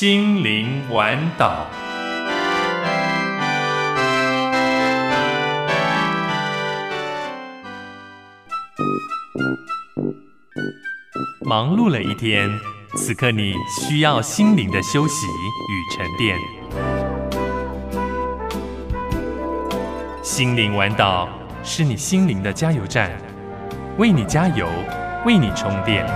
心灵玩岛，忙碌了一天，此刻你需要心灵的休息与沉淀。心灵玩岛是你心灵的加油站，为你加油，为你充电。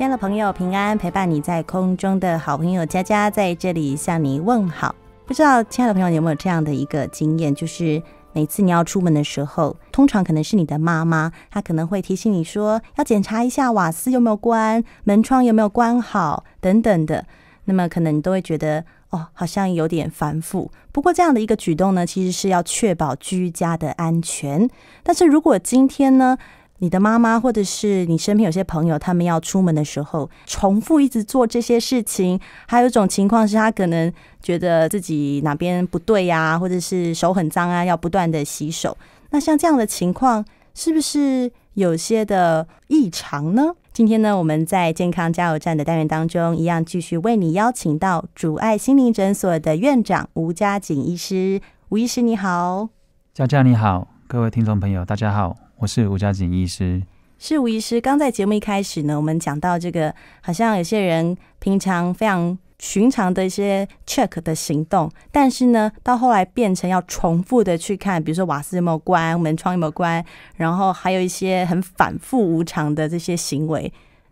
亲爱的朋友，平安陪伴你在空中的好朋友佳佳在这里向你问好。不知道，亲爱的朋友有没有这样的一个经验，就是每次你要出门的时候，通常可能是你的妈妈，她可能会提醒你说要检查一下瓦斯有没有关，门窗有没有关好等等的。那么，可能你都会觉得哦，好像有点繁复。不过，这样的一个举动呢，其实是要确保居家的安全。但是如果今天呢？你的妈妈，或者是你身边有些朋友，他们要出门的时候，重复一直做这些事情。还有一种情况是他可能觉得自己哪边不对呀，或者是手很脏啊，要不断的洗手。那像这样的情况，是不是有些的异常呢？今天呢，我们在健康加油站的单元当中，一样继续为你邀请到主爱心灵诊所的院长吴家锦医师。吴医师你好，佳佳你好，各位听众朋友大家好。我是吴家锦医师，是吴医师。刚在节目一开始呢，我们讲到这个，好像有些人平常非常寻常的一些 check 的行动，但是呢，到后来变成要重复的去看，比如说瓦斯有没有关，门窗有没有关，然后还有一些很反复无常的这些行为，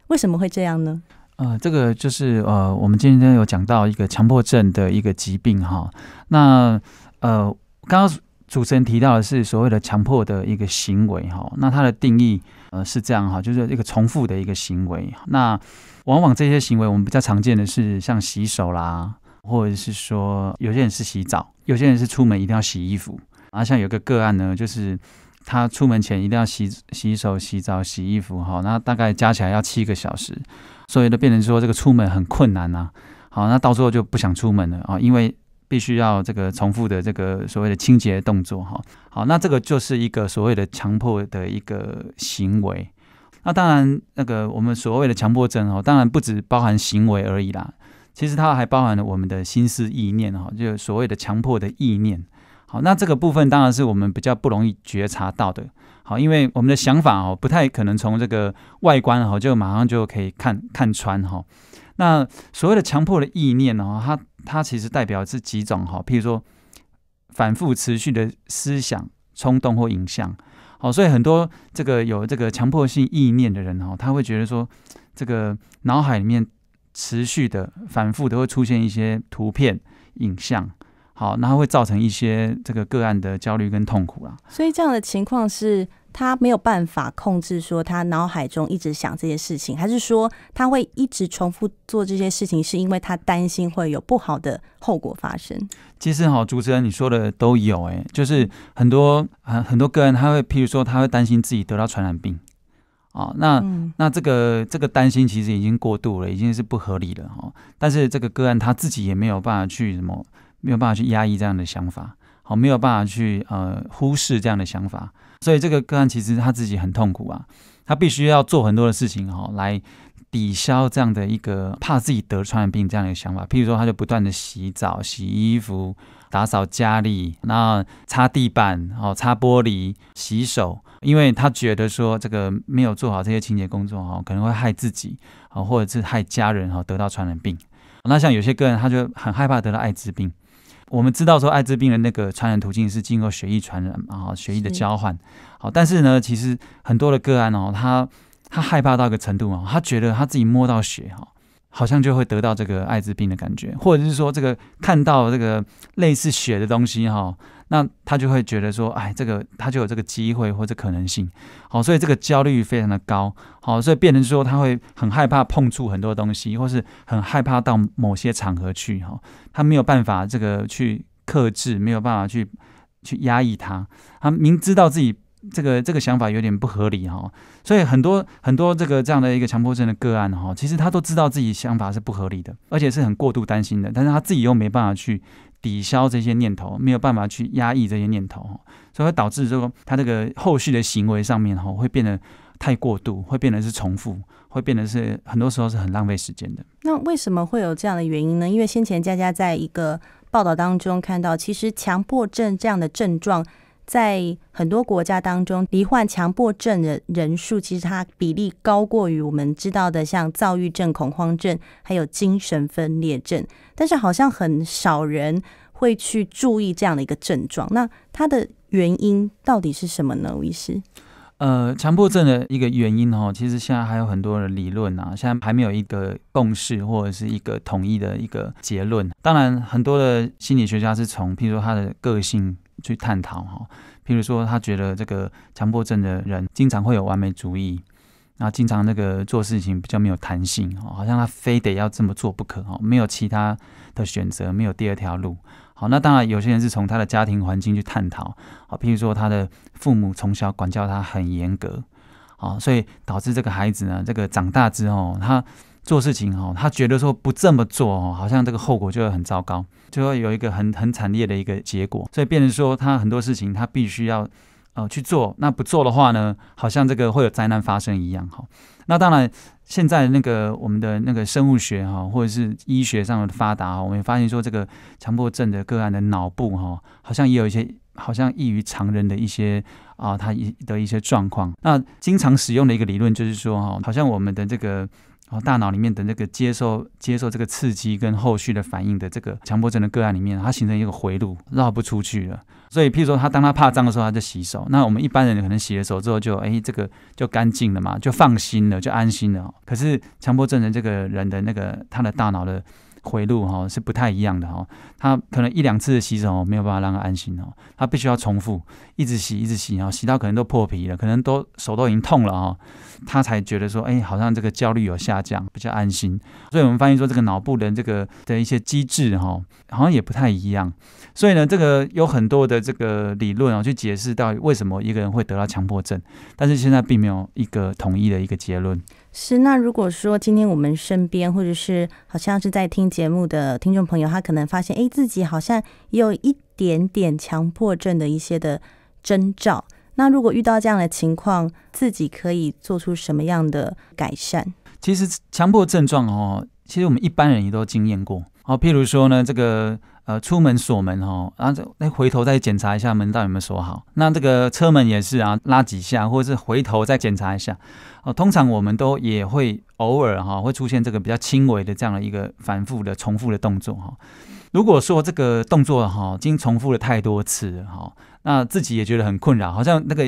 为什么会这样呢？呃，这个就是呃，我们今天有讲到一个强迫症的一个疾病哈。那呃，刚刚。主持人提到的是所谓的强迫的一个行为，哈，那它的定义，呃，是这样哈，就是一个重复的一个行为。那往往这些行为，我们比较常见的是像洗手啦，或者是说有些人是洗澡，有些人是出门一定要洗衣服。啊，像有个个案呢，就是他出门前一定要洗洗手、洗澡、洗衣服，哈，那大概加起来要七个小时，所以呢变成说这个出门很困难啊。好，那到最后就不想出门了啊，因为。必须要这个重复的这个所谓的清洁动作哈，好，那这个就是一个所谓的强迫的一个行为。那当然，那个我们所谓的强迫症哦，当然不只包含行为而已啦，其实它还包含了我们的心思意念哈，就所谓的强迫的意念。好，那这个部分当然是我们比较不容易觉察到的。好，因为我们的想法哦，不太可能从这个外观哈，就马上就可以看看穿哈。那所谓的强迫的意念呢？它它其实代表是几种哈，譬如说反复持续的思想冲动或影像。好，所以很多这个有这个强迫性意念的人哈，他会觉得说，这个脑海里面持续的反复的会出现一些图片影像。好，那会造成一些这个个案的焦虑跟痛苦啦。所以这样的情况是他没有办法控制，说他脑海中一直想这些事情，还是说他会一直重复做这些事情，是因为他担心会有不好的后果发生？其实，好主持人，你说的都有，哎，就是很多啊，很多个案他会，譬如说他会担心自己得到传染病啊，那那这个这个担心其实已经过度了，已经是不合理了哈。但是这个个案他自己也没有办法去什么。没有办法去压抑这样的想法，好，没有办法去呃忽视这样的想法，所以这个个案其实他自己很痛苦啊，他必须要做很多的事情哈，来抵消这样的一个怕自己得传染病这样的一个想法。譬如说，他就不断的洗澡、洗衣服、打扫家里，那擦地板哦、擦玻璃、洗手，因为他觉得说这个没有做好这些清洁工作哈，可能会害自己啊，或者是害家人哈得到传染病。那像有些个人，他就很害怕得了艾滋病。我们知道说艾滋病的那个传染途径是经过血液传染，嘛，哈，血液的交换。好，但是呢，其实很多的个案哦，他他害怕到一个程度啊，他觉得他自己摸到血哈，好像就会得到这个艾滋病的感觉，或者是说这个看到这个类似血的东西哈。那他就会觉得说，哎，这个他就有这个机会或者可能性，好，所以这个焦虑非常的高，好，所以变成说他会很害怕碰触很多东西，或是很害怕到某些场合去，哈，他没有办法这个去克制，没有办法去去压抑他，他明知道自己这个这个想法有点不合理，哈，所以很多很多这个这样的一个强迫症的个案，哈，其实他都知道自己想法是不合理的，而且是很过度担心的，但是他自己又没办法去。抵消这些念头，没有办法去压抑这些念头，所以会导致这个他这个后续的行为上面吼会变得太过度，会变得是重复，会变得是很多时候是很浪费时间的。那为什么会有这样的原因呢？因为先前佳佳在一个报道当中看到，其实强迫症这样的症状。在很多国家当中，罹患强迫症的人数其实它比例高过于我们知道的，像躁郁症、恐慌症，还有精神分裂症。但是好像很少人会去注意这样的一个症状。那它的原因到底是什么呢，吴医师？呃，强迫症的一个原因哈，其实现在还有很多的理论啊，现在还没有一个共识或者是一个统一的一个结论。当然，很多的心理学家是从譬如说他的个性。去探讨哈，譬如说，他觉得这个强迫症的人经常会有完美主义，然后经常那个做事情比较没有弹性哦，好像他非得要这么做不可哦，没有其他的选择，没有第二条路。好，那当然有些人是从他的家庭环境去探讨，好，譬如说他的父母从小管教他很严格，好，所以导致这个孩子呢，这个长大之后他。做事情哈，他觉得说不这么做哦，好像这个后果就会很糟糕，就会有一个很很惨烈的一个结果，所以变成说他很多事情他必须要呃去做，那不做的话呢，好像这个会有灾难发生一样哈。那当然，现在那个我们的那个生物学哈，或者是医学上的发达，我们也发现说这个强迫症的个案的脑部哈，好像也有一些好像异于常人的一些啊，他一的一些状况。那经常使用的一个理论就是说哈，好像我们的这个。然后大脑里面的那个接受接受这个刺激跟后续的反应的这个强迫症的个案里面，它形成一个回路，绕不出去了。所以，譬如说，他当他怕脏的时候，他就洗手。那我们一般人可能洗了手之后，就哎，这个就干净了嘛，就放心了，就安心了。可是强迫症的这个人的那个他的大脑的。回路哈是不太一样的哈，他可能一两次的洗手没有办法让他安心哦，他必须要重复，一直洗一直洗，然后洗到可能都破皮了，可能都手都已经痛了哈，他才觉得说，哎，好像这个焦虑有下降，比较安心。所以我们发现说，这个脑部的这个的一些机制哈，好像也不太一样。所以呢，这个有很多的这个理论啊，去解释到底为什么一个人会得到强迫症，但是现在并没有一个统一的一个结论。是，那如果说今天我们身边或者是好像是在听节目的听众朋友，他可能发现哎，自己好像也有一点点强迫症的一些的征兆。那如果遇到这样的情况，自己可以做出什么样的改善？其实强迫症状哦，其实我们一般人也都经验过。哦，譬如说呢，这个呃，出门锁门哈，然后这那回头再检查一下门底有没有锁好。那这个车门也是啊，拉几下，或者是回头再检查一下。哦，通常我们都也会偶尔哈，会出现这个比较轻微的这样的一个反复的重复的动作哈。如果说这个动作哈，已经重复了太多次哈，那自己也觉得很困扰，好像那个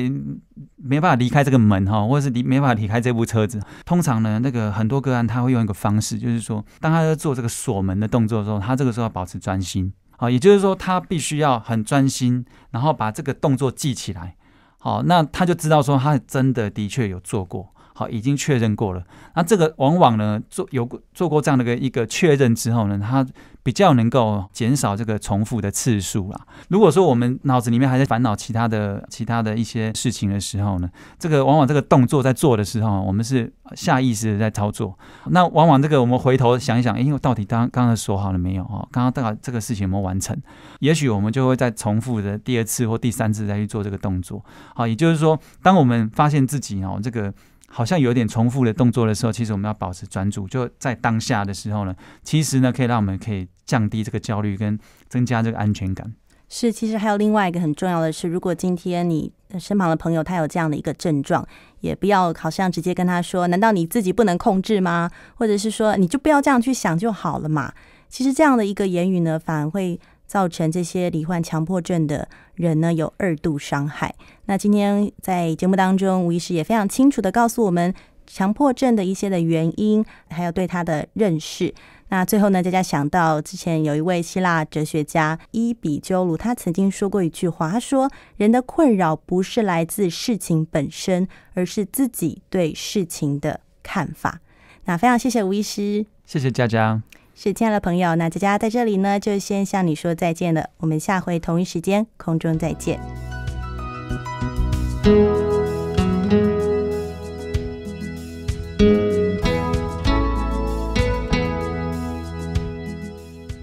没办法离开这个门哈，或者是离没办法离开这部车子。通常呢，那个很多个案他会用一个方式，就是说，当他在做这个锁门的动作的时候，他这个时候要保持专心啊，也就是说，他必须要很专心，然后把这个动作记起来。好，那他就知道说，他真的的确有做过。好，已经确认过了。那这个往往呢，做有过做过这样的个一个确认之后呢，它比较能够减少这个重复的次数啦。如果说我们脑子里面还在烦恼其他的、其他的一些事情的时候呢，这个往往这个动作在做的时候，我们是下意识的在操作。那往往这个我们回头想一想，哎，我到底刚刚刚才说好了没有？哦，刚刚大概这个事情有没有完成？也许我们就会再重复的第二次或第三次再去做这个动作。好，也就是说，当我们发现自己哦，这个。好像有点重复的动作的时候，其实我们要保持专注，就在当下的时候呢，其实呢可以让我们可以降低这个焦虑，跟增加这个安全感。是，其实还有另外一个很重要的是，如果今天你身旁的朋友他有这样的一个症状，也不要好像直接跟他说，难道你自己不能控制吗？或者是说你就不要这样去想就好了嘛？其实这样的一个言语呢，反而会。造成这些罹患强迫症的人呢，有二度伤害。那今天在节目当中，吴医师也非常清楚的告诉我们，强迫症的一些的原因，还有对他的认识。那最后呢，佳佳想到之前有一位希腊哲学家伊比鸠鲁，他曾经说过一句话，他说：“人的困扰不是来自事情本身，而是自己对事情的看法。”那非常谢谢吴医师，谢谢佳佳。是，亲爱的朋友，那佳佳在这里呢，就先向你说再见了。我们下回同一时间空中再见。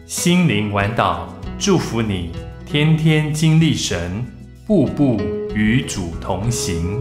心灵晚岛祝福你，天天经历神，步步与主同行。